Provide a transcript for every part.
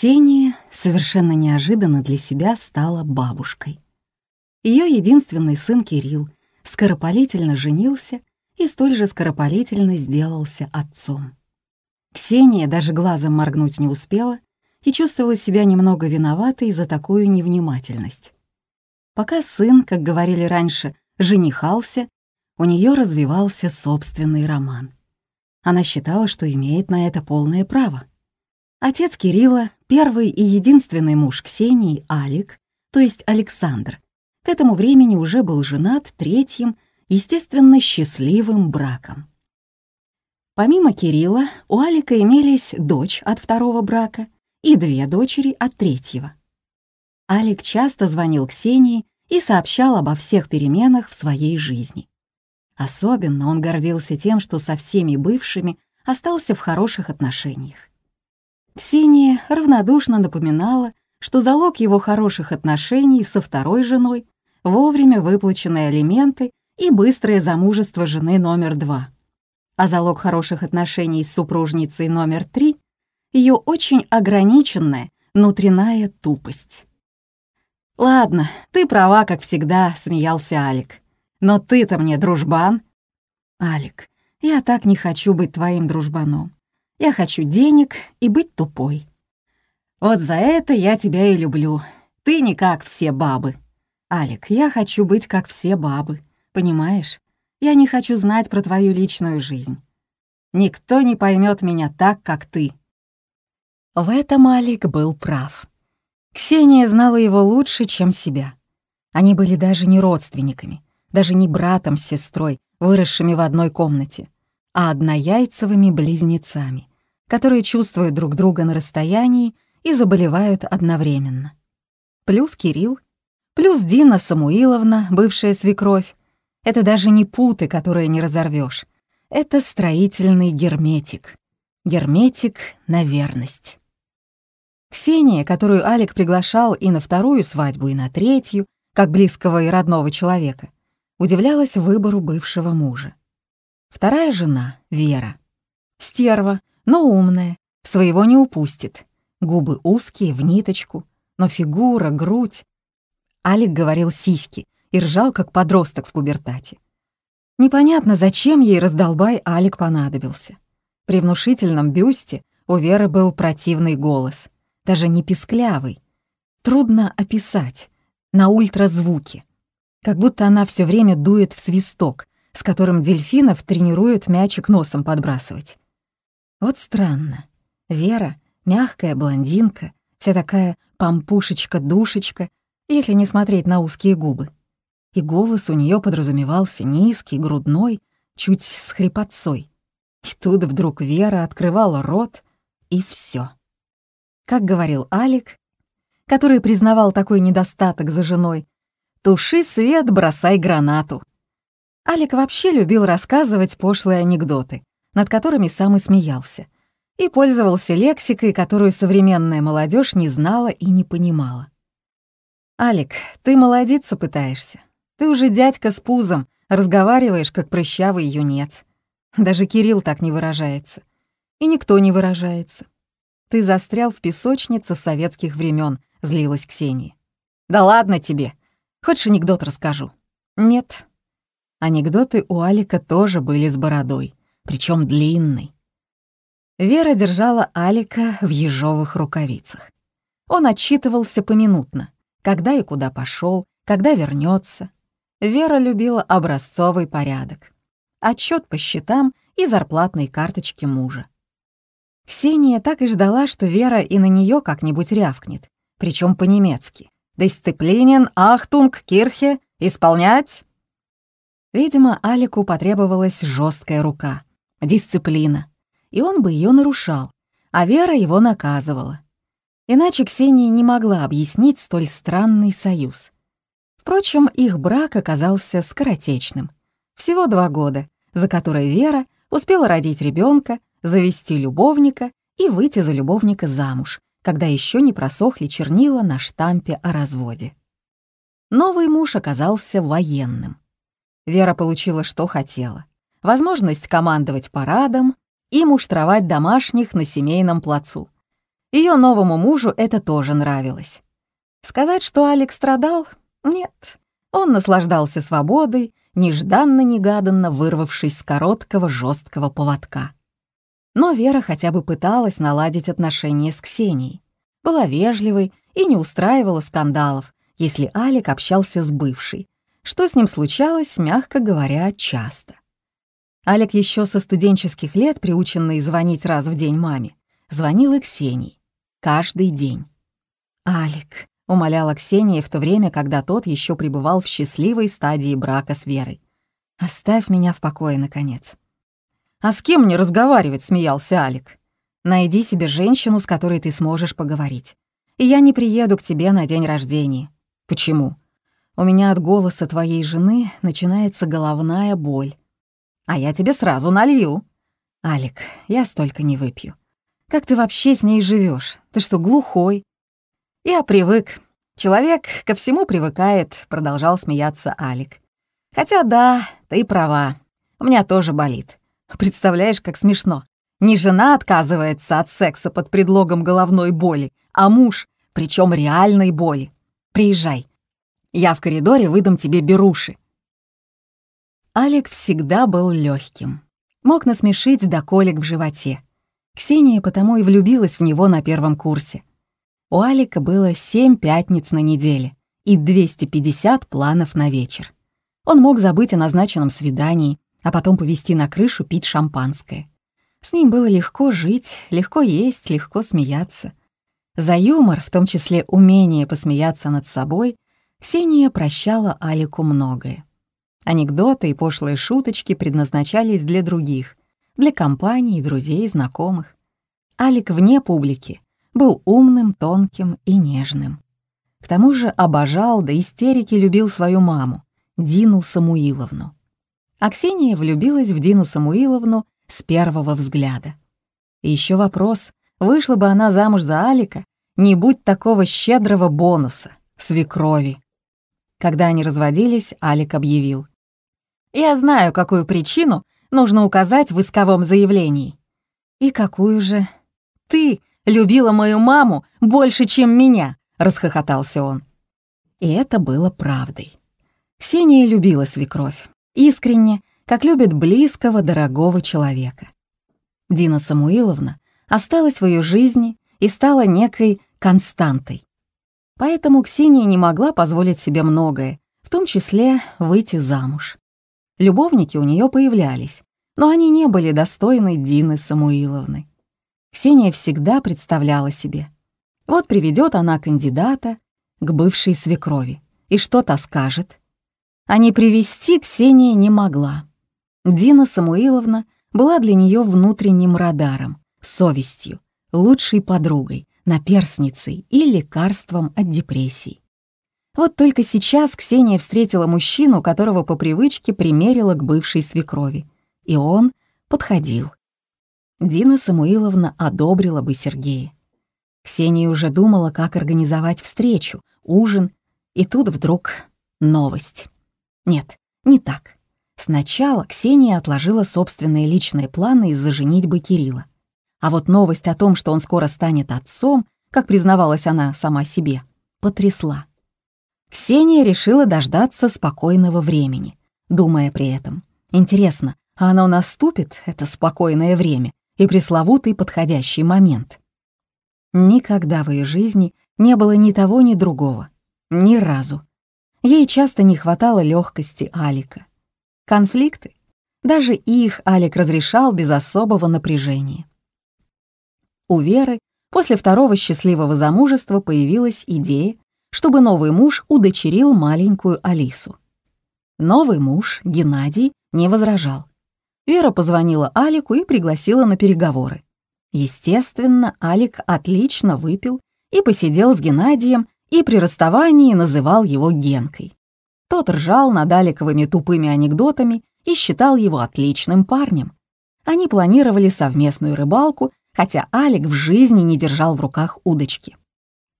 Ксения совершенно неожиданно для себя стала бабушкой. Ее единственный сын Кирилл скоропалительно женился и столь же скоропалительно сделался отцом. Ксения даже глазом моргнуть не успела и чувствовала себя немного виноватой за такую невнимательность. Пока сын, как говорили раньше, женихался, у нее развивался собственный роман. Она считала, что имеет на это полное право. Отец Кирилла Первый и единственный муж Ксении, Алик, то есть Александр, к этому времени уже был женат третьим, естественно, счастливым браком. Помимо Кирилла, у Алика имелись дочь от второго брака и две дочери от третьего. Алик часто звонил Ксении и сообщал обо всех переменах в своей жизни. Особенно он гордился тем, что со всеми бывшими остался в хороших отношениях. Ксения равнодушно напоминала, что залог его хороших отношений со второй женой — вовремя выплаченные алименты и быстрое замужество жены номер два. А залог хороших отношений с супружницей номер три — ее очень ограниченная внутренняя тупость. «Ладно, ты права, как всегда», — смеялся Алик. «Но ты-то мне дружбан». «Алик, я так не хочу быть твоим дружбаном. Я хочу денег и быть тупой. Вот за это я тебя и люблю. Ты не как все бабы. Алик, я хочу быть как все бабы, понимаешь? Я не хочу знать про твою личную жизнь. Никто не поймет меня так, как ты». В этом Алик был прав. Ксения знала его лучше, чем себя. Они были даже не родственниками, даже не братом с сестрой, выросшими в одной комнате а однояйцевыми близнецами, которые чувствуют друг друга на расстоянии и заболевают одновременно. Плюс Кирилл, плюс Дина Самуиловна, бывшая свекровь. Это даже не путы, которые не разорвешь. Это строительный герметик. Герметик на верность. Ксения, которую Алик приглашал и на вторую свадьбу, и на третью, как близкого и родного человека, удивлялась выбору бывшего мужа. Вторая жена — Вера. Стерва, но умная, своего не упустит. Губы узкие, в ниточку, но фигура, грудь. Алик говорил сиськи и ржал, как подросток в пубертате. Непонятно, зачем ей раздолбай Алик понадобился. При внушительном бюсте у Веры был противный голос, даже не писклявый. Трудно описать, на ультразвуке. Как будто она все время дует в свисток, с которым дельфинов тренируют мячик носом подбрасывать. Вот странно. Вера, мягкая блондинка, вся такая помпушечка-душечка, если не смотреть на узкие губы. И голос у нее подразумевался низкий, грудной, чуть с хрипотцой. И тут вдруг Вера открывала рот, и все. Как говорил Алик, который признавал такой недостаток за женой, «Туши свет, бросай гранату». Алик вообще любил рассказывать пошлые анекдоты, над которыми сам и смеялся, и пользовался лексикой, которую современная молодежь не знала и не понимала. «Алик, ты молодиться пытаешься. Ты уже дядька с пузом, разговариваешь, как прыщавый юнец. Даже Кирилл так не выражается. И никто не выражается. Ты застрял в песочнице советских времен, злилась Ксения. «Да ладно тебе! Хочешь анекдот расскажу?» «Нет, Анекдоты у Алика тоже были с бородой, причем длинной. Вера держала Алика в ежовых рукавицах. Он отчитывался поминутно, когда и куда пошел, когда вернется. Вера любила образцовый порядок. Отчет по счетам и зарплатной карточке мужа. Ксения так и ждала, что Вера и на нее как-нибудь рявкнет, причем по-немецки. «Дисциплинен, ахтунг, кирхе, исполнять!» Видимо, Алику потребовалась жесткая рука, дисциплина. И он бы ее нарушал, а Вера его наказывала. Иначе Ксения не могла объяснить столь странный союз. Впрочем, их брак оказался скоротечным. Всего два года, за которые Вера успела родить ребенка, завести любовника и выйти за любовника замуж, когда еще не просохли чернила на штампе о разводе. Новый муж оказался военным — Вера получила, что хотела. Возможность командовать парадом и муштровать домашних на семейном плацу. Ее новому мужу это тоже нравилось. Сказать, что Алекс страдал? Нет. Он наслаждался свободой, нежданно-негаданно вырвавшись с короткого жесткого поводка. Но Вера хотя бы пыталась наладить отношения с Ксенией. Была вежливой и не устраивала скандалов, если Алик общался с бывшей, что с ним случалось, мягко говоря, часто. Алик еще со студенческих лет, приученный звонить раз в день маме, звонил и Ксении. Каждый день. «Алик», — умоляла Ксения в то время, когда тот еще пребывал в счастливой стадии брака с Верой. «Оставь меня в покое, наконец». «А с кем мне разговаривать?» — смеялся Алик. «Найди себе женщину, с которой ты сможешь поговорить. И я не приеду к тебе на день рождения». «Почему?» У меня от голоса твоей жены начинается головная боль. А я тебе сразу налью. Алик, я столько не выпью. Как ты вообще с ней живешь? Ты что, глухой? Я привык. Человек ко всему привыкает, продолжал смеяться Алик. Хотя да, ты права. У меня тоже болит. Представляешь, как смешно. Не жена отказывается от секса под предлогом головной боли, а муж, причем реальной боли. Приезжай. Я в коридоре выдам тебе беруши». Алик всегда был легким, мог насмешить до колик в животе. Ксения потому и влюбилась в него на первом курсе. У Алика было семь пятниц на неделе и 250 планов на вечер. Он мог забыть о назначенном свидании, а потом повезти на крышу пить шампанское. С ним было легко жить, легко есть, легко смеяться. За юмор, в том числе умение посмеяться над собой, Ксения прощала Алику многое. Анекдоты и пошлые шуточки предназначались для других, для компаний, друзей, знакомых. Алик вне публики был умным, тонким и нежным. К тому же обожал до истерики любил свою маму, Дину Самуиловну. А Ксения влюбилась в Дину Самуиловну с первого взгляда. еще вопрос, вышла бы она замуж за Алика, не будь такого щедрого бонуса, свекрови. Когда они разводились, Алик объявил. «Я знаю, какую причину нужно указать в исковом заявлении». «И какую же?» «Ты любила мою маму больше, чем меня», — расхохотался он. И это было правдой. Ксения любила свекровь. Искренне, как любит близкого, дорогого человека. Дина Самуиловна осталась в ее жизни и стала некой константой. Поэтому Ксения не могла позволить себе многое, в том числе выйти замуж. Любовники у нее появлялись, но они не были достойны Дины Самуиловны. Ксения всегда представляла себе. Вот приведет она кандидата к бывшей свекрови. И что та скажет? А не привести Ксения не могла. Дина Самуиловна была для нее внутренним радаром, совестью, лучшей подругой, наперсницей и лекарством от депрессий. Вот только сейчас Ксения встретила мужчину, которого по привычке примерила к бывшей свекрови. И он подходил. Дина Самуиловна одобрила бы Сергея. Ксения уже думала, как организовать встречу, ужин, и тут вдруг новость. Нет, не так. Сначала Ксения отложила собственные личные планы из-за женитьбы Кирилла. А вот новость о том, что он скоро станет отцом, как признавалась она сама себе, потрясла. Ксения решила дождаться спокойного времени, думая при этом. Интересно, а оно наступит, это спокойное время, и пресловутый подходящий момент? Никогда в ее жизни не было ни того, ни другого. Ни разу. Ей часто не хватало легкости Алика. Конфликты. Даже их Алик разрешал без особого напряжения. У Веры после второго счастливого замужества появилась идея, чтобы новый муж удочерил маленькую Алису. Новый муж, Геннадий, не возражал. Вера позвонила Алику и пригласила на переговоры. Естественно, Алик отлично выпил и посидел с Геннадием и при расставании называл его Генкой. Тот ржал над Аликовыми тупыми анекдотами и считал его отличным парнем. Они планировали совместную рыбалку хотя Алик в жизни не держал в руках удочки.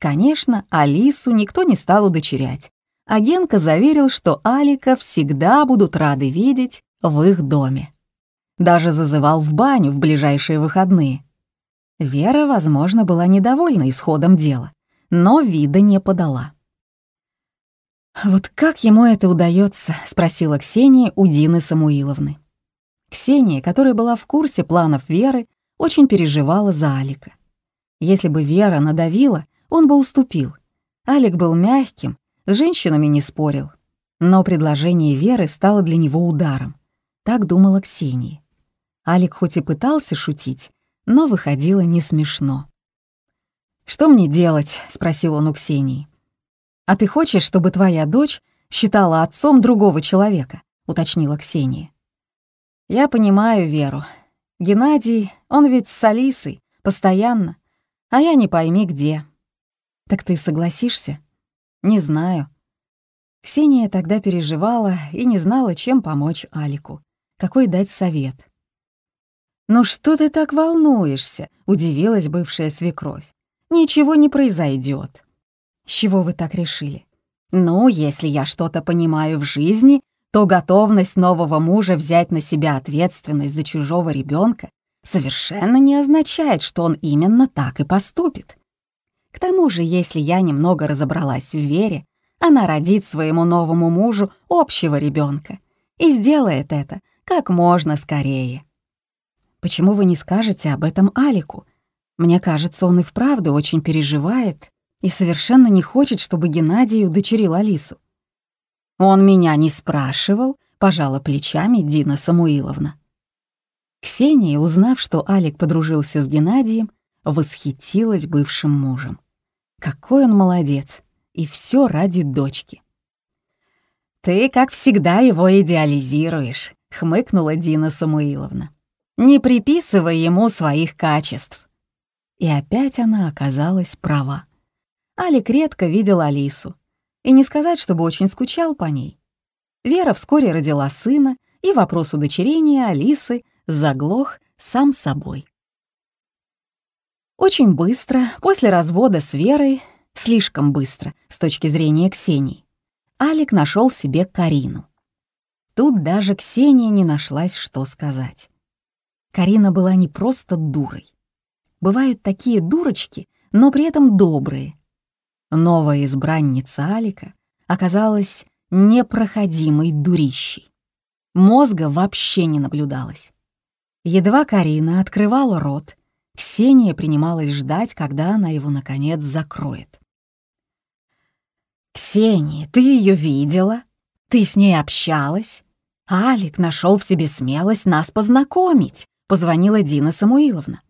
Конечно, Алису никто не стал удочерять. Агенка заверил, что Алика всегда будут рады видеть в их доме. Даже зазывал в баню в ближайшие выходные. Вера, возможно, была недовольна исходом дела, но вида не подала. «Вот как ему это удается?» — спросила Ксения у Дины Самуиловны. Ксения, которая была в курсе планов Веры, очень переживала за Алика. Если бы Вера надавила, он бы уступил. Алик был мягким, с женщинами не спорил. Но предложение Веры стало для него ударом. Так думала Ксения. Алик хоть и пытался шутить, но выходило не смешно. «Что мне делать?» — спросил он у Ксении. «А ты хочешь, чтобы твоя дочь считала отцом другого человека?» — уточнила Ксения. «Я понимаю Веру. Геннадий, он ведь с Алисой, постоянно, а я не пойми где. Так ты согласишься? Не знаю. Ксения тогда переживала и не знала, чем помочь Алику, какой дать совет. «Ну что ты так волнуешься?» — удивилась бывшая свекровь. «Ничего не произойдет. «С чего вы так решили?» «Ну, если я что-то понимаю в жизни, то готовность нового мужа взять на себя ответственность за чужого ребенка совершенно не означает, что он именно так и поступит. К тому же, если я немного разобралась в вере, она родит своему новому мужу общего ребенка и сделает это как можно скорее. Почему вы не скажете об этом Алику? Мне кажется, он и вправду очень переживает и совершенно не хочет, чтобы Геннадий удочерил Алису. «Он меня не спрашивал», — пожала плечами Дина Самуиловна. Ксения, узнав, что Алик подружился с Геннадием, восхитилась бывшим мужем. Какой он молодец! И все ради дочки. «Ты, как всегда, его идеализируешь», — хмыкнула Дина Самуиловна. «Не приписывай ему своих качеств». И опять она оказалась права. Алик редко видел Алису, и не сказать, чтобы очень скучал по ней. Вера вскоре родила сына, и вопрос удочерения Алисы заглох сам собой. Очень быстро, после развода с Верой, слишком быстро с точки зрения Ксении, Алик нашел себе Карину. Тут даже Ксения не нашлась, что сказать. Карина была не просто дурой. Бывают такие дурочки, но при этом добрые, Новая избранница Алика оказалась непроходимой дурищей. Мозга вообще не наблюдалось. Едва Карина открывала рот, Ксения принималась ждать, когда она его, наконец, закроет. «Ксения, ты ее видела? Ты с ней общалась? Алик нашел в себе смелость нас познакомить», — позвонила Дина Самуиловна.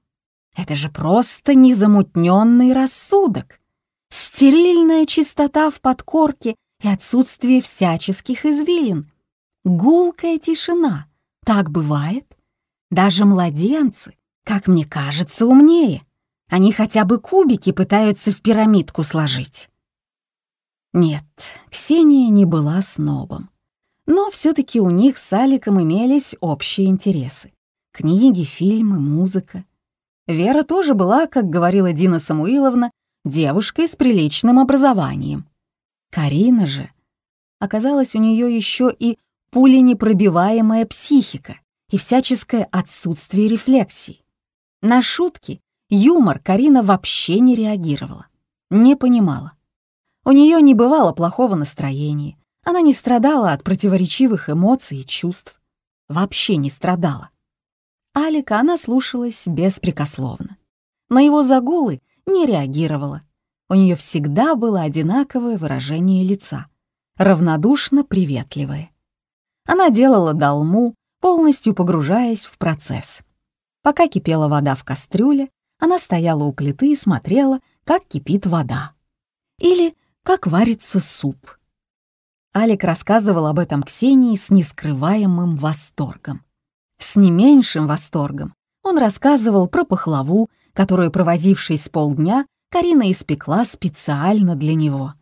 «Это же просто незамутненный рассудок!» стерильная чистота в подкорке и отсутствие всяческих извилин, гулкая тишина. Так бывает. Даже младенцы, как мне кажется, умнее. Они хотя бы кубики пытаются в пирамидку сложить. Нет, Ксения не была снобом. Но все-таки у них с Аликом имелись общие интересы. Книги, фильмы, музыка. Вера тоже была, как говорила Дина Самуиловна, девушкой с приличным образованием. Карина же. Оказалось, у нее еще и пуленепробиваемая психика и всяческое отсутствие рефлексий. На шутки, юмор Карина вообще не реагировала, не понимала. У нее не бывало плохого настроения, она не страдала от противоречивых эмоций и чувств. Вообще не страдала. Алика она слушалась беспрекословно. На его загулы не реагировала. У нее всегда было одинаковое выражение лица, равнодушно приветливое. Она делала долму, полностью погружаясь в процесс. Пока кипела вода в кастрюле, она стояла у плиты и смотрела, как кипит вода. Или как варится суп. Алик рассказывал об этом Ксении с нескрываемым восторгом. С не меньшим восторгом он рассказывал про пахлаву которую, провозившись полдня, Карина испекла специально для него.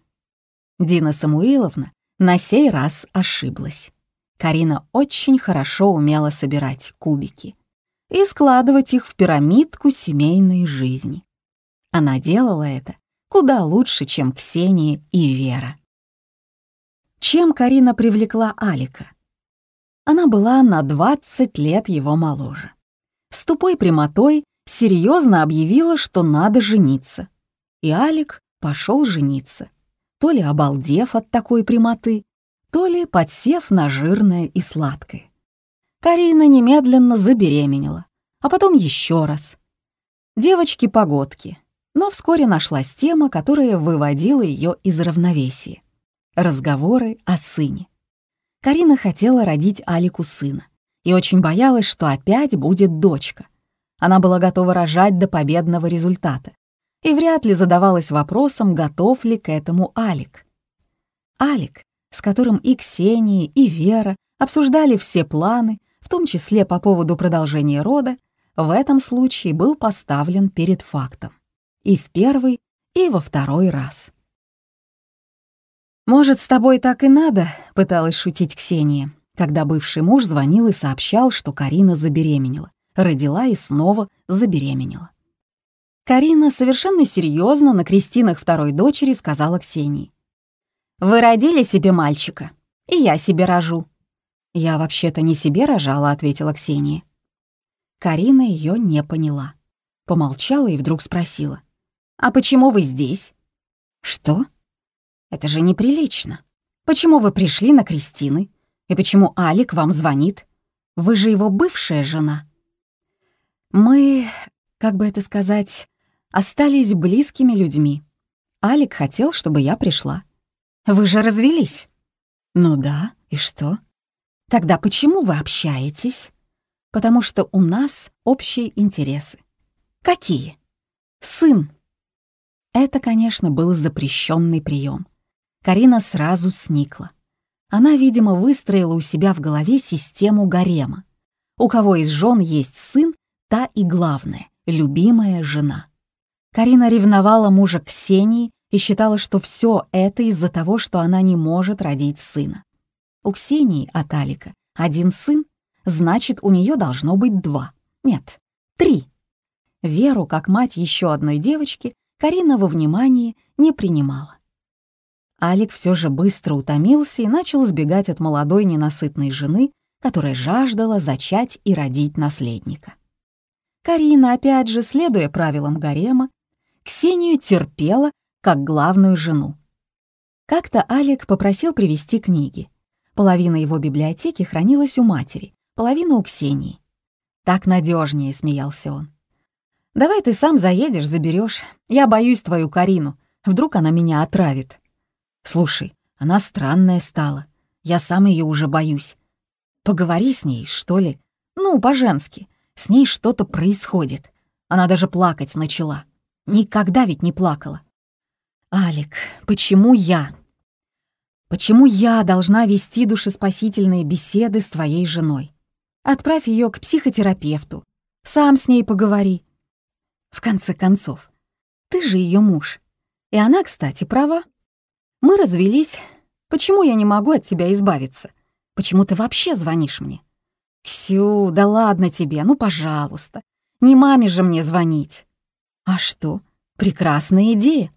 Дина Самуиловна на сей раз ошиблась. Карина очень хорошо умела собирать кубики и складывать их в пирамидку семейной жизни. Она делала это куда лучше, чем Ксения и Вера. Чем Карина привлекла Алика? Она была на 20 лет его моложе. С тупой прямотой серьезно объявила, что надо жениться. И Алик пошел жениться, то ли обалдев от такой прямоты, то ли подсев на жирное и сладкое. Карина немедленно забеременела, а потом еще раз. Девочки-погодки. Но вскоре нашлась тема, которая выводила ее из равновесия. Разговоры о сыне. Карина хотела родить Алику сына и очень боялась, что опять будет дочка — она была готова рожать до победного результата и вряд ли задавалась вопросом, готов ли к этому Алик. Алик, с которым и Ксения, и Вера обсуждали все планы, в том числе по поводу продолжения рода, в этом случае был поставлен перед фактом. И в первый, и во второй раз. «Может, с тобой так и надо?» — пыталась шутить Ксения, когда бывший муж звонил и сообщал, что Карина забеременела родила и снова забеременела. Карина совершенно серьезно на крестинах второй дочери сказала Ксении. «Вы родили себе мальчика, и я себе рожу». «Я вообще-то не себе рожала», — ответила Ксения. Карина ее не поняла. Помолчала и вдруг спросила. «А почему вы здесь?» «Что? Это же неприлично. Почему вы пришли на Кристины? И почему Алик вам звонит? Вы же его бывшая жена». Мы, как бы это сказать, остались близкими людьми. Алик хотел, чтобы я пришла. Вы же развелись. Ну да, и что? Тогда почему вы общаетесь? Потому что у нас общие интересы. Какие? Сын. Это, конечно, был запрещенный прием. Карина сразу сникла. Она, видимо, выстроила у себя в голове систему гарема. У кого из жен есть сын, та и, главная любимая жена. Карина ревновала мужа Ксении и считала, что все это из-за того, что она не может родить сына. У Ксении от а Алика один сын, значит, у нее должно быть два. Нет, три. Веру, как мать еще одной девочки, Карина во внимание не принимала. Алик все же быстро утомился и начал сбегать от молодой ненасытной жены, которая жаждала зачать и родить наследника. Карина, опять же, следуя правилам гарема, Ксению терпела как главную жену. Как-то Алик попросил привезти книги. Половина его библиотеки хранилась у матери, половина у Ксении. «Так надежнее, смеялся он. «Давай ты сам заедешь, заберешь. Я боюсь твою Карину. Вдруг она меня отравит». «Слушай, она странная стала. Я сам ее уже боюсь. Поговори с ней, что ли? Ну, по-женски. С ней что-то происходит. Она даже плакать начала. Никогда ведь не плакала. «Алик, почему я? Почему я должна вести душеспасительные беседы с твоей женой? Отправь ее к психотерапевту. Сам с ней поговори. В конце концов, ты же ее муж. И она, кстати, права. Мы развелись. Почему я не могу от тебя избавиться? Почему ты вообще звонишь мне? «Ксю, да ладно тебе, ну, пожалуйста. Не маме же мне звонить». «А что? Прекрасная идея.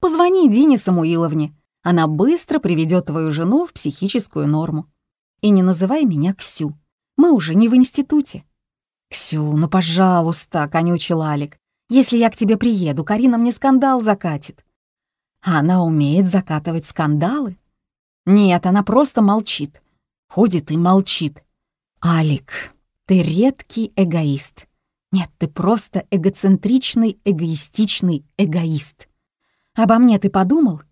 Позвони Дине Самуиловне. Она быстро приведет твою жену в психическую норму. И не называй меня Ксю. Мы уже не в институте». «Ксю, ну, пожалуйста», — конючил Алик. «Если я к тебе приеду, Карина мне скандал закатит». «А она умеет закатывать скандалы?» «Нет, она просто молчит. Ходит и молчит. «Алик, ты редкий эгоист. Нет, ты просто эгоцентричный, эгоистичный эгоист. Обо мне ты подумал?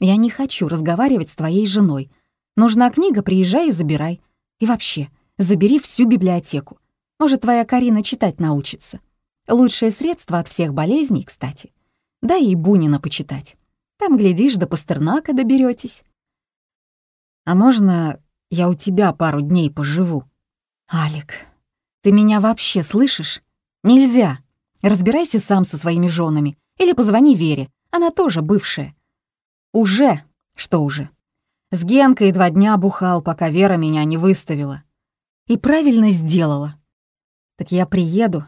Я не хочу разговаривать с твоей женой. Нужна книга, приезжай и забирай. И вообще, забери всю библиотеку. Может, твоя Карина читать научится. Лучшее средство от всех болезней, кстати. Дай и Бунина почитать. Там, глядишь, до Пастернака доберетесь. А можно я у тебя пару дней поживу? «Алик, ты меня вообще слышишь? Нельзя! Разбирайся сам со своими женами или позвони Вере, она тоже бывшая». «Уже? Что уже?» С Генкой два дня бухал, пока Вера меня не выставила. И правильно сделала. Так я приеду.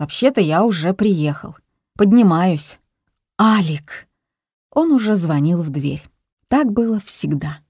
Вообще-то я уже приехал. Поднимаюсь. Алик. Он уже звонил в дверь. Так было всегда.